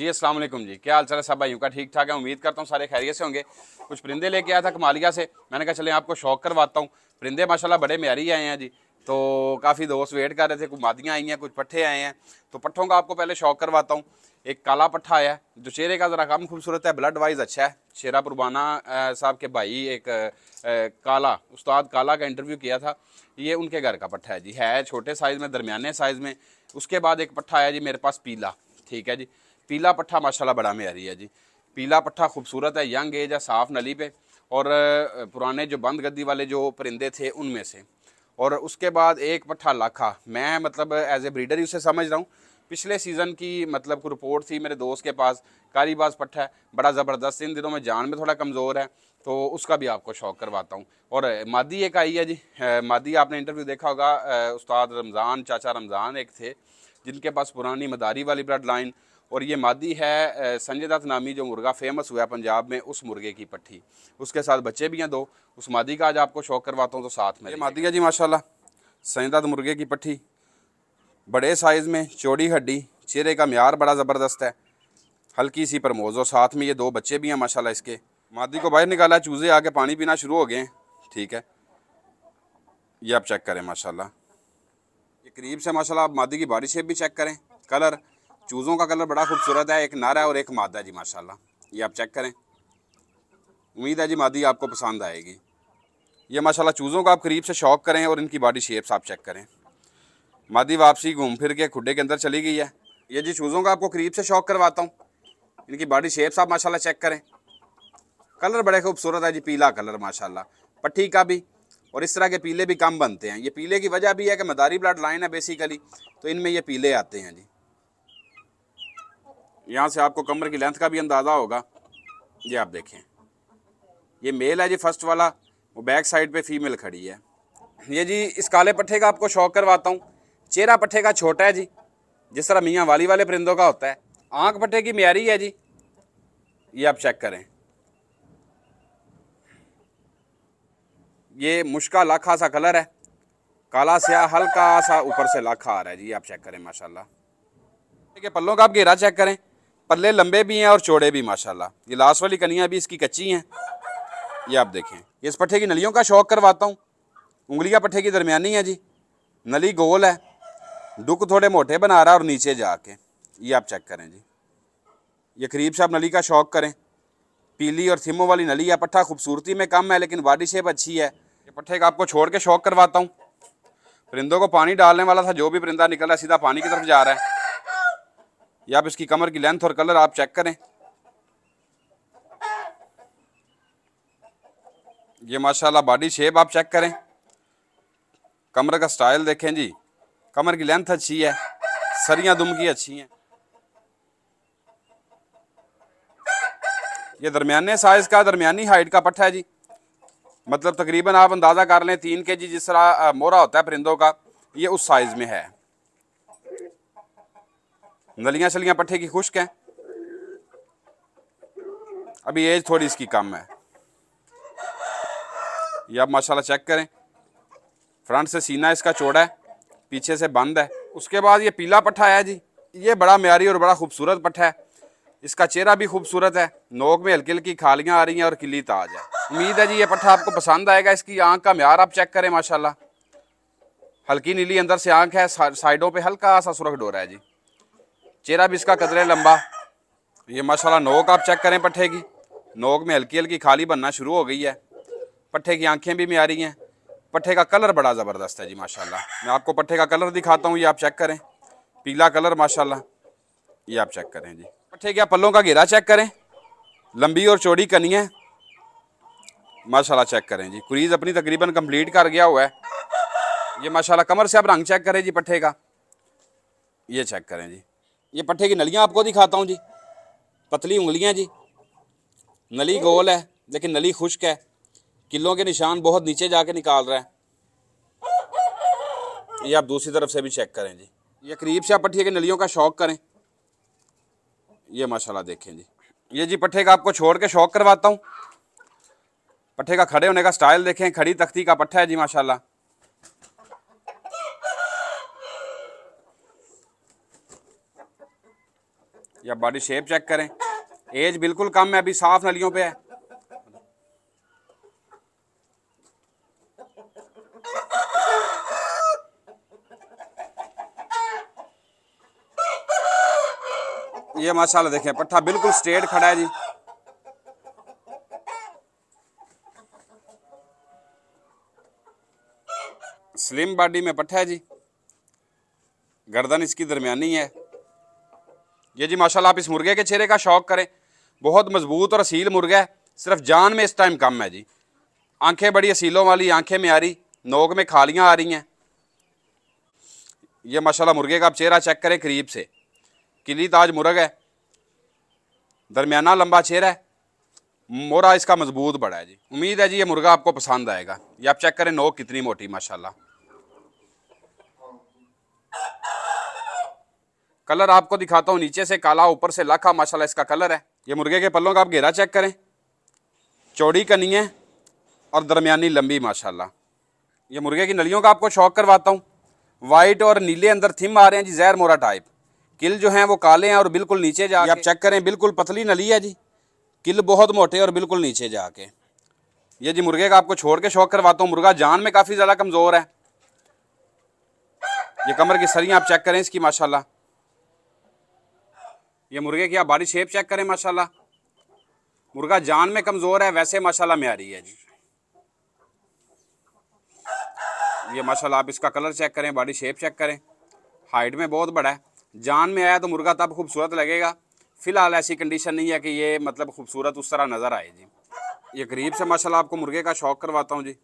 जी अस्सलाम वालेकुम जी क्या हाल चाल है सब भाइयों का ठीक ठाक है उम्मीद करता हूँ सारे खैरियत से होंगे कुछ परिंदे लेके आया था कमालिया से मैंने कहा चले आपको शौक करवाता हूँ परिंदे माशाल्लाह बड़े म्यारी आए हैं जी तो काफ़ी दोस्त वेट कर रहे थे कुछ मादियाँ आई हैं कुछ पट्ठे आए हैं तो पट्ठों का आपको पहले शौक करवाता हूँ एक काला पट्ठा आया है जो चेहरे का ज़रा कम खूबसूरत है ब्लड वाइज अच्छा है शेरा पुरबाना साहब के भाई एक काला उस्ताद काला का इंटरव्यू किया था ये उनके घर का पट्ठा है जी है छोटे साइज़ में दरमियाने साइज़ में उसके बाद एक पट्ठा आया जी मेरे पास पीला ठीक है जी पीला पट्ठा माशाल्लाह बड़ा में आ रही है जी पीला पट्ठा खूबसूरत है यंग एज है साफ नली पे और पुराने जो बंद गद्दी वाले जो परिंदे थे उनमें से और उसके बाद एक पट्ठा लाखा मैं मतलब एज ए ब्रीडर ही उसे समझ रहा हूँ पिछले सीज़न की मतलब को रिपोर्ट थी मेरे दोस्त के पास कारीबाज पट्ठा है बड़ा ज़बरदस्त इन दिनों में जान में थोड़ा कमज़ोर है तो उसका भी आपको शौक करवाता हूँ और मादी एक आई है जी मादी आपने इंटरव्यू देखा होगा उस्ताद रमज़ान चाचा रमज़ान एक थे जिनके पास पुरानी मदारी वाली ब्लड लाइन और ये मादी है संजय दत्त नामी जो मुर्गा फेमस हुआ है पंजाब में उस मुर्गे की पट्टी उसके साथ बच्चे भी हैं दो उस मादी का आज आपको शौक करवाता हूँ तो साथ में ये मादी है जी माशाल्लाह संजय दत्त मुर्गे की पट्टी बड़े साइज़ में चौड़ी हड्डी चेहरे का म्यार बड़ा ज़बरदस्त है हल्की सी परमोज़ और साथ में ये दो बच्चे भी हैं माशाला इसके मादी को बाहर निकाला चूज़े आके पानी पीना शुरू हो गए हैं ठीक है ये आप चेक करें माशाला ये करीब से माशाला आप मादी की बारिशें भी चेक करें कलर चूज़ों का कलर बड़ा खूबसूरत है एक नारा है और एक मादा जी माशाल्लाह ये आप चेक करें उम्मीद है जी मादी आपको पसंद आएगी ये माशाल्लाह चूज़ों का आप करीब से शौक करें और इनकी बॉडी शेप्स आप चेक करें मादी वापसी घूम फिर के खुडे के अंदर चली गई है ये जी चूज़ों का आपको करीब से शौक करवाता हूँ इनकी बॉडी शेप्स आप माशाला चेक करें कलर बड़े खूबसूरत है जी पीला कलर माशाला पट्टी का भी और इस तरह के पीले भी कम बनते हैं ये पीले की वजह भी है कि मदारी ब्लड लाइन है बेसिकली तो इनमें ये पीले आते हैं जी यहाँ से आपको कमर की लेंथ का भी अंदाज़ा होगा ये आप देखें ये मेल है जी फर्स्ट वाला वो बैक साइड पे फीमेल खड़ी है ये जी इस काले पट्ठे का आपको शौक करवाता हूँ चेहरा पट्ठे का छोटा है जी जिस तरह मियाँ वाली वाले परिंदों का होता है आँख पट्टे की म्यारी है जी ये आप चेक करें ये मुश्का लाखा सा कलर है काला सा हल्का सा ऊपर से लाखा आ रहा है जी आप चेक करें माशाल्लाह है पल्लों का आप घेरा चेक करें पल्ले लंबे भी हैं और चौड़े भी माशाल्लाह ये लास्ट वाली कनियाँ भी इसकी कच्ची हैं ये आप देखें इस पट्ठे की नलियों का शौक करवाता हूँ उंगलियाँ पट्ठे की दरमियानी है जी नली गोल है डुक थोड़े मोटे बना रहा और नीचे जाके ये आप चेक करें जी ये करीब से आप नली का शौक करें पीली और थिमों वाली नली है पट्ठा खूबसूरती में कम है लेकिन बॉडी शेप अच्छी है ये पट्ठे का आपको छोड़ के शौक करवाता हूँ परिंदों को पानी डालने वाला था जो भी परिंदा निकल रहा है सीधा पानी की तरफ जा रहा है या आप इसकी कमर की लेंथ और कलर आप चेक करें ये माशाल्लाह बॉडी शेप आप चेक करें कमर का स्टाइल देखें जी कमर की लेंथ अच्छी है सरियां दुम की अच्छी हैं ये दरमियाने साइज़ का दरमियानी हाइट का पट्टा है जी मतलब तकरीबन आप अंदाज़ा कर लें तीन के जी जिस तरह मोरा होता है परिंदों का ये उस साइज़ में है गलियां शलियाँ पट्ठे की खुश्क हैं अभी एज थोड़ी इसकी कम है ये आप माशाल्लाह चेक करें फ्रंट से सीना इसका चौड़ा है पीछे से बंद है उसके बाद ये पीला पट्ठा है जी ये बड़ा म्यारी और बड़ा खूबसूरत पट्ठा है इसका चेहरा भी खूबसूरत है नोक में हल्की हल्की खालियाँ आ रही हैं और किली ताज है उम्मीद है जी ये पट्ठा आपको पसंद आएगा इसकी आँख का म्यार आप चेक करें माशाला हल्की नीली अंदर से आँख है साइडों पर हल्का सा सुरख डोरा है जी चेहरा भी इसका कदरे लंबा ये माशाल्लाह नोक आप चेक करें पट्ठे की नोक में हल्की हल्की खाली बनना शुरू हो गई है पट्ठे की आंखें भी म्यारी हैं पट्ठे का कलर बड़ा ज़बरदस्त है जी माशाल्लाह मैं आपको पट्ठे का कलर दिखाता हूँ ये आप चेक करें पीला कलर माशाल्लाह ये आप चेक करें जी पट्ठे के आप पल्लों का घेरा चेक करें लंबी और चौड़ी है माशाल्लाह चेक करें जी कुरीज अपनी तकरीबन कंप्लीट कर गया हुआ है ये माशाल्लाह कमर से आप रंग चेक करें जी पट्ठे का ये चेक करें जी ये पट्ठे की नलियाँ आपको दिखाता हूँ जी पतली उंगलियाँ जी नली गोल है लेकिन नली खुश्क है किलों के निशान बहुत नीचे जाके निकाल रहा है ये आप दूसरी तरफ से भी चेक करें जी ये करीब से आप पट्ठे के नलियों का शौक करें ये माशाल्लाह देखें जी ये जी पट्ठे का आपको छोड़ के शौक करवाता हूँ पट्ठे का खड़े होने का स्टाइल देखें खड़ी तख्ती का पट्ठा है जी माशाल्लाह या बॉडी शेप चेक करें एज बिल्कुल कम है अभी साफ नलियों पे है ये माशाल्लाह देखें पट्ठा बिल्कुल स्ट्रेट खड़ा है जी स्लिम बॉडी में पट्ठा है जी गर्दन इसकी दरमियानी है ये जी माशाल्लाह आप इस मुर्गे के चेहरे का शौक करें बहुत मजबूत और असील मुर्गा है सिर्फ जान में इस टाइम कम है जी आंखें बड़ी असीलों वाली आंखें में आ रही नोक में खालियाँ आ रही हैं ये माशाल्लाह मुर्गे का आप चेहरा चेक करें करीब से किली ताज मुर्ग है दरमियाना लंबा चेहरा है मोरा इसका मजबूत बड़ा है जी उम्मीद है जी ये मुर्गा आपको पसंद आएगा ये आप चेक करें नोक कितनी मोटी माशाल्लाह कलर आपको दिखाता हूँ नीचे से काला ऊपर से लाखा हाँ, माशाल्लाह इसका कलर है ये मुर्गे के पल्लों का आप घेरा चेक करें चौड़ी कनी है और दरमियानी लंबी माशाल्लाह ये मुर्गे की नलियों का आपको शौक करवाता हूँ वाइट और नीले अंदर थिम आ रहे हैं जी जहर मोरा टाइप किल जो हैं वो काले हैं और बिल्कुल नीचे जा आप चेक करें बिल्कुल पतली नली है जी किल बहुत मोटे और बिल्कुल नीचे जाके ये जी मुर्गे का आपको छोड़ के शौक करवाता हूँ मुर्गा जान में काफ़ी ज़्यादा कमज़ोर है ये कमर की सरियाँ आप चेक करें इसकी माशाल्लाह ये मुर्गे की आप बॉडी शेप चेक करें माशाल्लाह मुर्गा जान में कमज़ोर है वैसे माशाल्लाह में आ रही है जी ये माशाल्लाह आप इसका कलर चेक करें बॉडी शेप चेक करें हाइट में बहुत बड़ा है जान में आया तो मुर्गा तब खूबसूरत लगेगा फ़िलहाल ऐसी कंडीशन नहीं है कि ये मतलब खूबसूरत उस तरह नज़र आए जी ये करीब से माशाल्लाह आपको मुर्गे का शौक करवाता हूँ जी